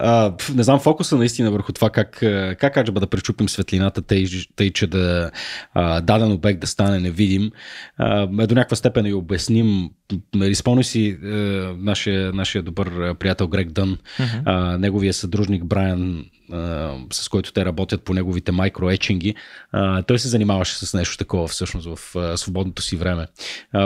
А, не знам фокуса наистина върху това как, как Аджаба да пречупим светлината, тъй, тъй че да а, даден обект да стане невидим, а, до някаква степен и обясним. Нали, спомни си а, нашия, нашия добър приятел Грег Дън, uh-huh. а, неговия съдружник Брайан с който те работят по неговите майкроечинги, той се занимаваше с нещо такова всъщност в свободното си време.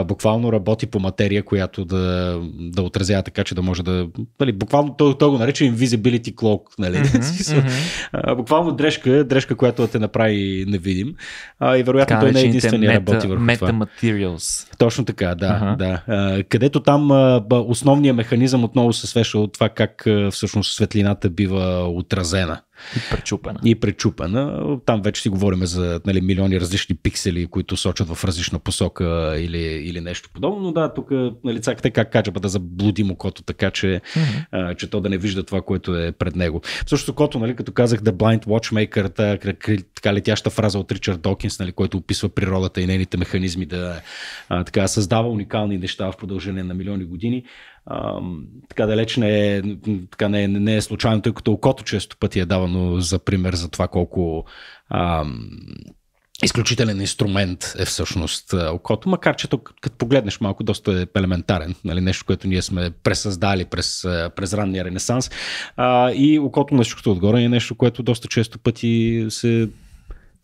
Буквално работи по материя, която да, да отразява така, че да може да... Нали, буквално той, той го нарича invisibility cloak. Нали? Mm-hmm, mm-hmm. буквално дрежка, дрежка, която да те направи невидим. и вероятно така, той не е единствения работи върху meta това. Materials. Точно така, да. Uh-huh. да. където там основният механизъм отново се свеше от това как всъщност светлината бива отразена Anna. И пречупена. И пречупена. Там вече си говорим за нали, милиони различни пиксели, които сочат в различна посока или, или нещо подобно. Но да, тук нали, цак така качба да заблудим окото, така че, mm-hmm. а, че то да не вижда това, което е пред него. Също окото, нали, като казах The Blind Watchmaker, та, така летяща фраза от Ричард Докинс, нали, който описва природата и нейните механизми да а, така, създава уникални неща в продължение на милиони години. А, така далеч не е, така не, е, не е случайно, тъй като окото често пъти е давано действително за пример за това колко а, изключителен инструмент е всъщност окото, макар че тук, като погледнеш малко, доста е елементарен, нали, нещо, което ние сме пресъздали през, през ранния ренесанс. А, и окото на всичкото отгоре е нещо, което доста често пъти се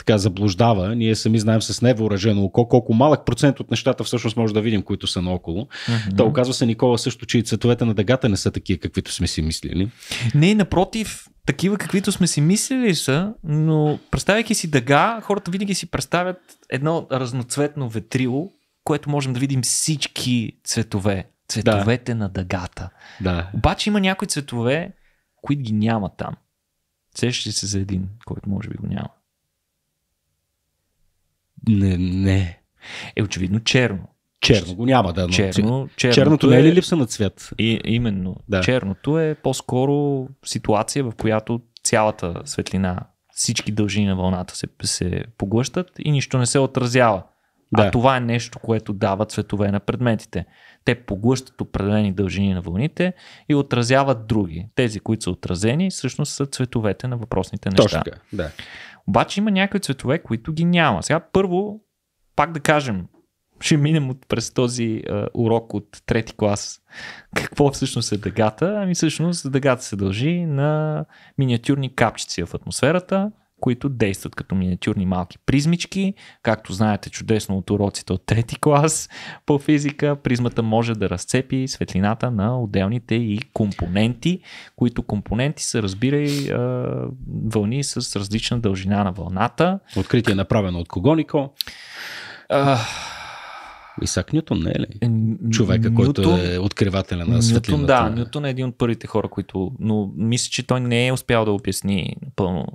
така заблуждава. Ние сами знаем с невооръжено око колко малък процент от нещата всъщност може да видим, които са наоколо. Mm-hmm. Та оказва се Никола също, че и цветовете на дъгата не са такива, каквито сме си мислили. Не, напротив, такива каквито сме си мислили са, но представяйки си дъга, хората винаги си представят едно разноцветно ветрило, което можем да видим всички цветове. Цветовете да. на дъгата. Да. Обаче има някои цветове, които ги няма там. Сещаш се за един, който може би го няма. Не, не. Е очевидно черно. Черно го няма, да. Но... Черно, черното, черното не е ли е- липса на цвет? И, именно. Да. Черното е по-скоро ситуация, в която цялата светлина, всички дължини на вълната се, се поглъщат и нищо не се отразява. Да. А това е нещо, което дава цветове на предметите. Те поглъщат определени дължини на вълните и отразяват други. Тези, които са отразени, всъщност са цветовете на въпросните неща. Точно, да. Обаче има някои цветове, които ги няма. Сега първо, пак да кажем, ще минем от, през този е, урок от трети клас. Какво всъщност е дъгата? Ами всъщност дъгата се дължи на миниатюрни капчици в атмосферата, които действат като миниатюрни малки призмички. Както знаете чудесно от уроците от трети клас по физика, призмата може да разцепи светлината на отделните и компоненти, които компоненти са разбирай вълни с различна дължина на вълната. Откритие е направено от кого, Нико? Исак Нютон, не е ли? Човека, който е откривателя на светлината. Нютон, да, Нютон е един от първите хора, които... Но мисля, че той не е успял да обясни пълно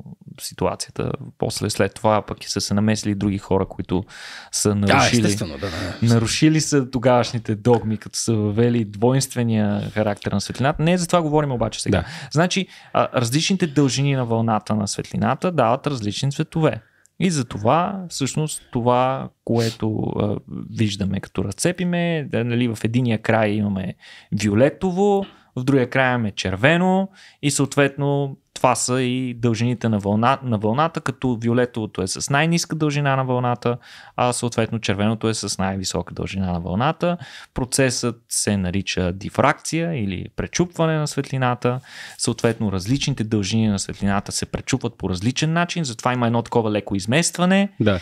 ситуацията. После след това пък са се намесили други хора, които са нарушили. Да, да, да. Нарушили са тогавашните догми, като са въвели двойнствения характер на светлината. Не за това говорим обаче сега. Да. Значи, различните дължини на вълната на светлината дават различни цветове. И за това, всъщност, това, което а, виждаме като разцепиме, да, нали, в единия край имаме виолетово, в другия край имаме червено и съответно това са и дължините на, вълна, на вълната, като виолетовото е с най-низка дължина на вълната, а съответно червеното е с най-висока дължина на вълната. Процесът се нарича дифракция или пречупване на светлината. Съответно, различните дължини на светлината се пречупват по различен начин, затова има едно такова леко изместване. Да.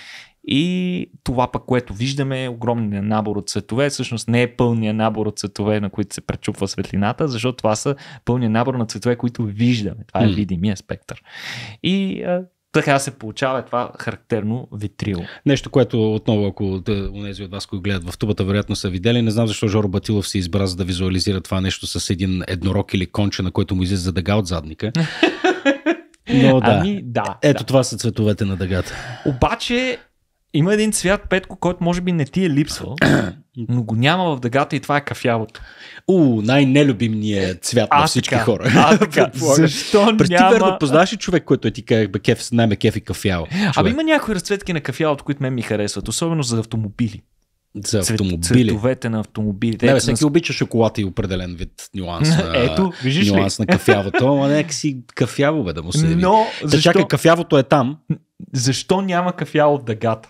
И това пък, което виждаме, е огромният набор от цветове, всъщност не е пълния набор от цветове, на които се пречупва светлината, защото това са пълния набор на цветове, които виждаме. Това е видимия спектър. И а, така се получава това характерно витрило. Нещо, което отново, ако да, унези от вас, които гледат в тубата, вероятно са видели. Не знам защо Жоро Батилов се избра за да визуализира това нещо с един еднорог или конче, на който му излиза дъга от задника. Но да. Ами, да. Ето да. това са цветовете на дъгата. Обаче, има един цвят, Петко, който може би не ти е липсвал, но го няма в дъгата и това е кафявото. У, най-нелюбимният цвят а, на всички така, хора. А, така. Защо През няма... ти верно познаваш ли човек, който е ти казах, бе, кеф, най-ме кеф и кафяло? Абе има някои разцветки на кафялото, които ме ми харесват, особено за автомобили. За автомобили. Цвет, цветовете на автомобилите. Не, бе, всеки на... обича шоколад и определен вид нюанс на, Ето, виждаш нюанс ли? на кафявото, ама нека си кафяво бе да му се Но, Та защо... чакай, кафявото е там. Защо няма кафяло в дъгата?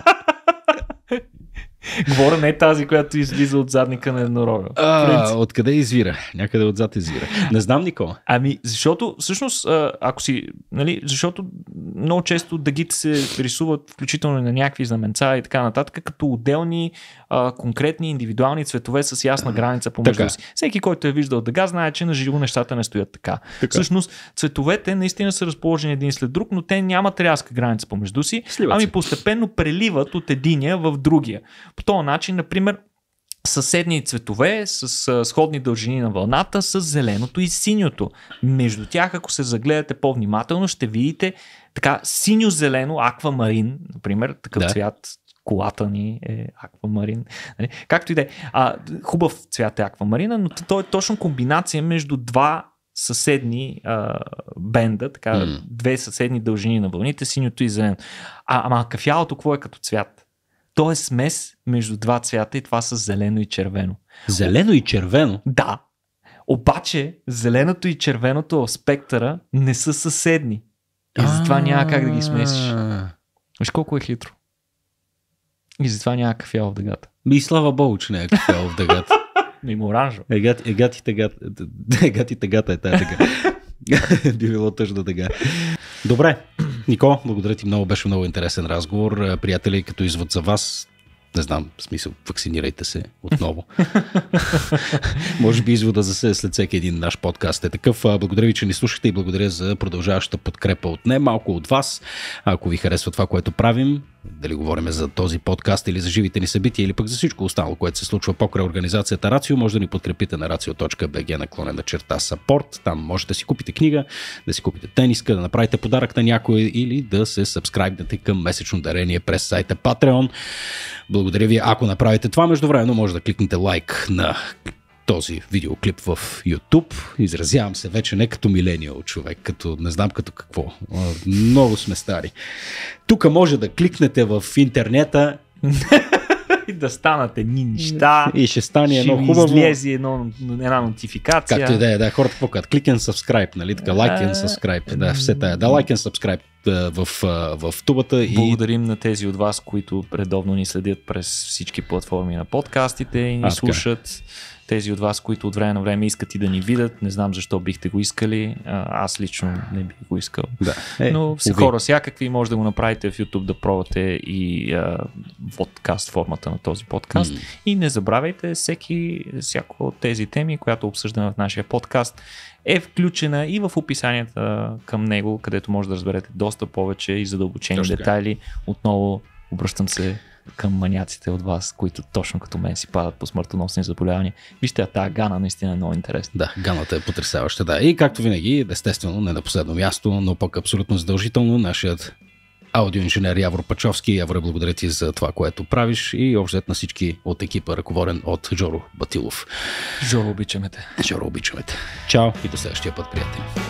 Говоря не тази, която излиза от задника на еднорога. А, откъде извира? Някъде отзад извира. Не знам, Никола. Ами, защото, всъщност, ако си, нали, защото много често дъгите се рисуват включително на някакви знаменца и така нататък, като отделни а, конкретни индивидуални цветове с ясна граница помежду си. Всеки, който е виждал дъга, знае, че на живо нещата не стоят така. така. Всъщност, цветовете наистина са разположени един след друг, но те нямат рязка граница помежду си, Сливат ами постепенно преливат от единия в другия по този начин, например, съседни цветове с а, сходни дължини на вълната с зеленото и синьото. Между тях, ако се загледате по-внимателно, ще видите така синьо-зелено аквамарин, например, такъв да. цвят. Колата ни е аквамарин. Нали? Както и да е. Хубав цвят е аквамарина, но то е точно комбинация между два съседни а, бенда, така, mm. две съседни дължини на вълните, синьото и зелено. А, ама кафялото какво е като цвят? то е смес между два цвята и това са зелено и червено. Зелено и червено? Да. Обаче, зеленото и червеното в спектъра не са съседни. И затова няма как да ги смесиш. Виж колко е хитро. И затова няма кафяло в дъгата. И слава богу, че не е в дъгата. Ми, е, е, има Егат, и тъгата. тъгата е тази тъга. Би било тъжно тъга. Добре, Нико, благодаря ти много, беше много интересен разговор. Е, приятели, като извод за вас, не знам, в смисъл, вакцинирайте се отново. Може би извода за се е след всеки един наш подкаст е такъв. Благодаря ви, че ни слушахте и благодаря за продължаващата подкрепа от не малко от вас. Ако ви харесва това, което правим, дали говорим за този подкаст или за живите ни събития или пък за всичко останало, което се случва покрай организацията Рацио, може да ни подкрепите на racio.bg наклонена черта support. Там може да си купите книга, да си купите тениска, да направите подарък на някой или да се сабскрайбнете към месечно дарение през сайта Patreon. Благодаря ви, ако направите това. Междувременно може да кликнете лайк на този видеоклип в YouTube. Изразявам се вече не като милениал човек, като не знам като какво. Много сме стари. Тук може да кликнете в интернета и да станате ни неща. И ще стане едно ще хубаво. излезе едно, една нотификация. Както и да е, да, хората какво казват? Клик subscribe, нали? Така, like subscribe. Да, е, все тая. Да, like and subscribe в, в, в тубата. И... Благодарим на тези от вас, които редовно ни следят през всички платформи на подкастите и ни а, слушат. Така. Тези от вас, които от време на време искат и да ни видят, не знам защо бихте го искали. Аз лично не бих го искал. Да. Е, Но са хора всякакви, може да го направите в YouTube да пробвате и а, подкаст формата на този подкаст. Mm. И не забравяйте, всеки, всяко от тези теми, която обсъждаме в нашия подкаст, е включена и в описанията към него, където може да разберете доста повече и задълбочени Точно. детайли. Отново обръщам се към маняците от вас, които точно като мен си падат по смъртоносни заболявания. Вижте, тази Гана наистина е много интересна. Да, Ганата е потрясаваща, да. И както винаги, естествено, не на последно място, но пък абсолютно задължително, нашият аудиоинженер Явор Пачовски. Явор, благодаря ти за това, което правиш и общо на всички от екипа, ръководен от Жоро Батилов. Жоро, обичаме те. Жоро, обичаме те. Чао и до следващия път, приятели.